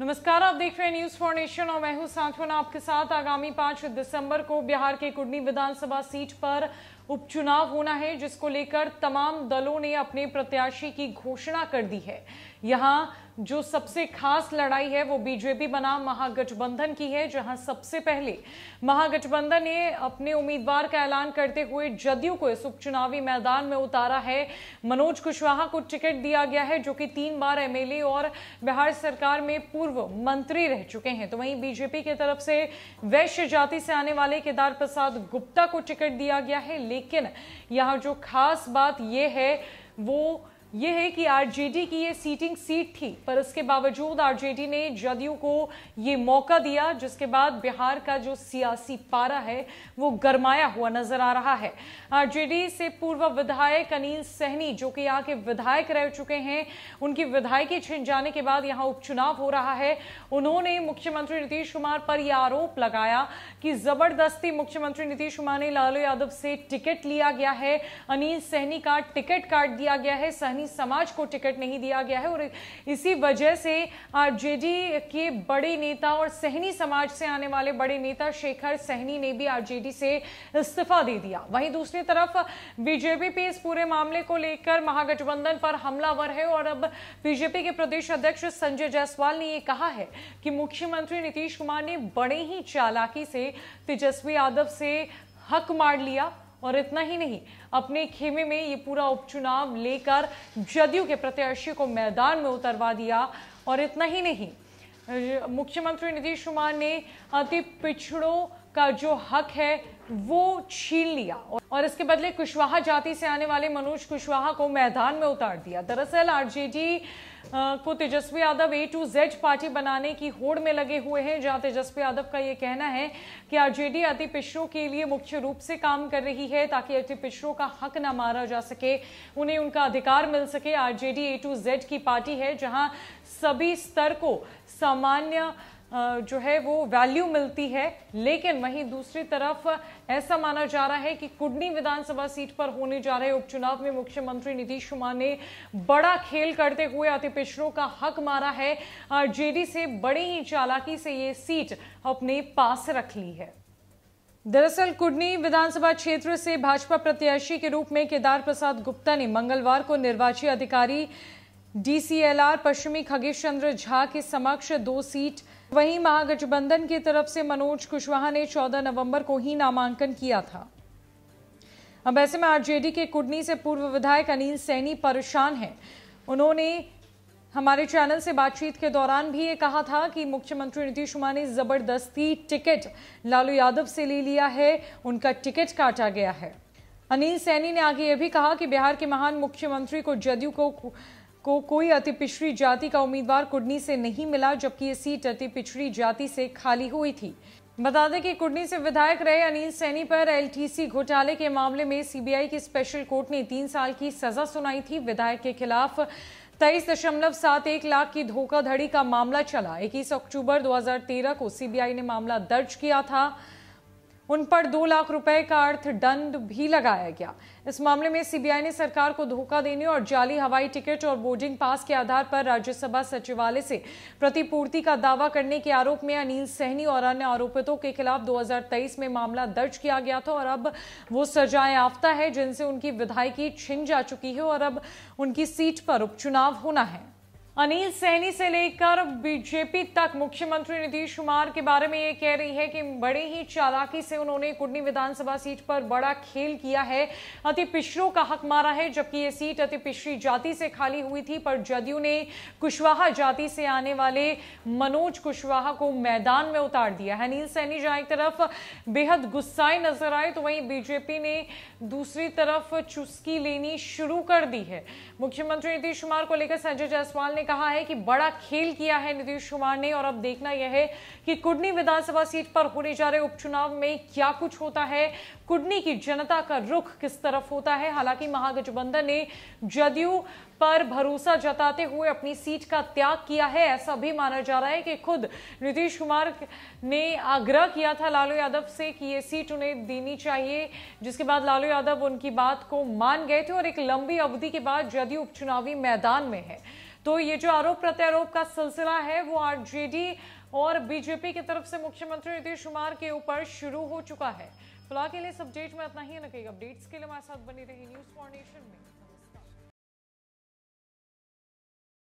नमस्कार आप देख रहे हैं न्यूज फॉर नेशन और मैं हूं सांत्वना आपके साथ आगामी पांच दिसंबर को बिहार के कुडनी विधानसभा सीट पर उपचुनाव होना है जिसको लेकर तमाम दलों ने अपने प्रत्याशी की घोषणा कर दी है यहाँ जो सबसे खास लड़ाई है वो बीजेपी बनाम महागठबंधन की है जहां सबसे पहले महागठबंधन ने अपने उम्मीदवार का ऐलान करते हुए जदयू को इस उपचुनावी मैदान में उतारा है मनोज कुशवाहा को टिकट दिया गया है जो कि तीन बार एमएलए और बिहार सरकार में पूर्व मंत्री रह चुके हैं तो वहीं बीजेपी की तरफ से वैश्य जाति से आने वाले केदार प्रसाद गुप्ता को टिकट दिया गया है लेकिन यहाँ जो खास बात यह है वो ये है कि आरजेडी की ये सीटिंग सीट थी पर उसके बावजूद आरजेडी ने जदयू को ये मौका दिया जिसके बाद बिहार का जो सियासी पारा है वो गरमाया हुआ नजर आ रहा है आरजेडी से पूर्व विधायक अनिल सहनी जो कि यहाँ के विधायक रह चुके हैं उनकी विधायकी छिन जाने के बाद यहाँ उपचुनाव हो रहा है उन्होंने मुख्यमंत्री नीतीश कुमार पर यह आरोप लगाया कि जबरदस्ती मुख्यमंत्री नीतीश कुमार ने लालू यादव से टिकट लिया गया है अनिल सहनी का टिकट काट दिया गया है सहनी यानी समाज को टिकट नहीं दिया गया है और इसी वजह से आरजेडी के बड़े नेता और सहनी समाज से आने वाले बड़े नेता शेखर सहनी ने भी आरजेडी से इस्तीफा दे दिया वहीं दूसरी तरफ बीजेपी भी इस पूरे मामले को लेकर महागठबंधन पर हमलावर है और अब बीजेपी के प्रदेश अध्यक्ष संजय जायसवाल ने यह कहा है कि मुख्यमंत्री नीतीश कुमार ने बड़े ही चालाकी से तेजस्वी यादव से हक मार लिया और इतना ही नहीं अपने खेमे में ये पूरा उपचुनाव लेकर जदयू के प्रत्याशी को मैदान में उतरवा दिया और इतना ही नहीं मुख्यमंत्री नीतीश कुमार ने अति पिछड़ों का जो हक है वो छीन लिया और इसके बदले कुशवाहा जाति से आने वाले मनोज कुशवाहा को मैदान में उतार दिया दरअसल आरजेडी को Tejashwi Yadav A to Z party बनाने की होड़ में लगे हुए हैं जहां तेजस्वी यादव का ये कहना है कि आरजेडी अति पिछड़ों के लिए मुख्य रूप से काम कर रही है ताकि अति पिछड़ों का हक ना मारा जा सके उन्हें उनका अधिकार मिल सके आरजेडी ए टू जेड की पार्टी है जहां सभी स्तर को सामान्य जो है वो वैल्यू मिलती है लेकिन वहीं दूसरी तरफ ऐसा माना जा रहा है कि कुडनी विधानसभा सीट पर होने जा रहे उपचुनाव में मुख्यमंत्री नीतीश कुमार ने बड़ा खेल करते हुए अति पिछड़ों का हक मारा है जेडी से बड़ी ही चालाकी से ये सीट अपने पास रख ली है दरअसल कुडनी विधानसभा क्षेत्र से भाजपा प्रत्याशी के रूप में केदार प्रसाद गुप्ता ने मंगलवार को निर्वाची अधिकारी डीसीएलआर पश्चिमी खगेश चंद्र झा के समक्ष दो सीट वहीं महागठबंधन की तरफ से मनोज कुशवाहा ने 14 नवंबर को ही नामांकन किया था अब ऐसे में आरजेडी के कुडनी से पूर्व विधायक अनिल सैनी परेशान हैं उन्होंने हमारे चैनल से बातचीत के दौरान भी ये कहा था कि मुख्यमंत्री नीतीश कुमार ने जबरदस्ती टिकट लालू यादव से ले लिया है उनका टिकट काटा गया है अनिल सैनी ने आगे यह भी कहा कि बिहार के महान मुख्यमंत्री को जदयू को को कोई अति पिछड़ी जाति का उम्मीदवार कुडनी से नहीं मिला जबकि ये सीट अति पिछड़ी जाति से खाली हुई थी बता दें कि कुडनी से विधायक रहे अनिल सैनी पर एलटीसी घोटाले के मामले में सीबीआई की स्पेशल कोर्ट ने तीन साल की सजा सुनाई थी विधायक के खिलाफ तेईस दशमलव सात एक लाख की धोखाधड़ी का मामला चला 21 अक्टूबर 2013 को सीबीआई ने मामला दर्ज किया था उन पर दो लाख रुपए का अर्थदंड भी लगाया गया इस मामले में सीबीआई ने सरकार को धोखा देने और जाली हवाई टिकट और बोर्डिंग पास के आधार पर राज्यसभा सचिवालय से प्रतिपूर्ति का दावा करने के आरोप में अनिल सहनी और अन्य आरोपितों के खिलाफ 2023 में मामला दर्ज किया गया था और अब वो सजाए याफ्ता है जिनसे उनकी विधायकी छिन जा चुकी है और अब उनकी सीट पर उपचुनाव होना है अनिल सैनी से लेकर बीजेपी तक मुख्यमंत्री नीतीश कुमार के बारे में ये कह रही है कि बड़े ही चालाकी से उन्होंने कुडनी विधानसभा सीट पर बड़ा खेल किया है अति पिछड़ों का हक मारा है जबकि ये सीट अति पिछड़ी जाति से खाली हुई थी पर जदयू ने कुशवाहा जाति से आने वाले मनोज कुशवाहा को मैदान में उतार दिया है अनिल सैनी जहाँ एक तरफ बेहद गुस्साए नजर आए तो वहीं बीजेपी ने दूसरी तरफ चुस्की लेनी शुरू कर दी है मुख्यमंत्री नीतीश कुमार को लेकर संजय जायसवाल ने कहा है कि बड़ा खेल किया है नीतीश कुमार ने और अब देखना यह है कि कुडनी विधानसभा सीट पर होने जा रहे उपचुनाव में क्या कुछ होता है कुडनी की जनता का रुख किस तरफ होता है हालांकि महागठबंधन ने जदयू पर भरोसा जताते हुए अपनी सीट का त्याग किया है ऐसा भी माना जा रहा है कि खुद नीतीश कुमार ने आग्रह किया था लालू यादव से कि ये सीट उन्हें देनी चाहिए जिसके बाद लालू यादव उनकी बात को मान गए थे और एक लंबी अवधि के बाद जदयू उपचुनावी मैदान में है तो ये जो आरोप प्रत्यारोप का सिलसिला है वो आरजेडी और बीजेपी की तरफ से मुख्यमंत्री नीतीश कुमार के ऊपर शुरू हो चुका है फिलहाल के लिए इस अपडेट में इतना ही नकई अपडेट्स के लिए हमारे साथ बनी रही न्यूज फाउंडेशन में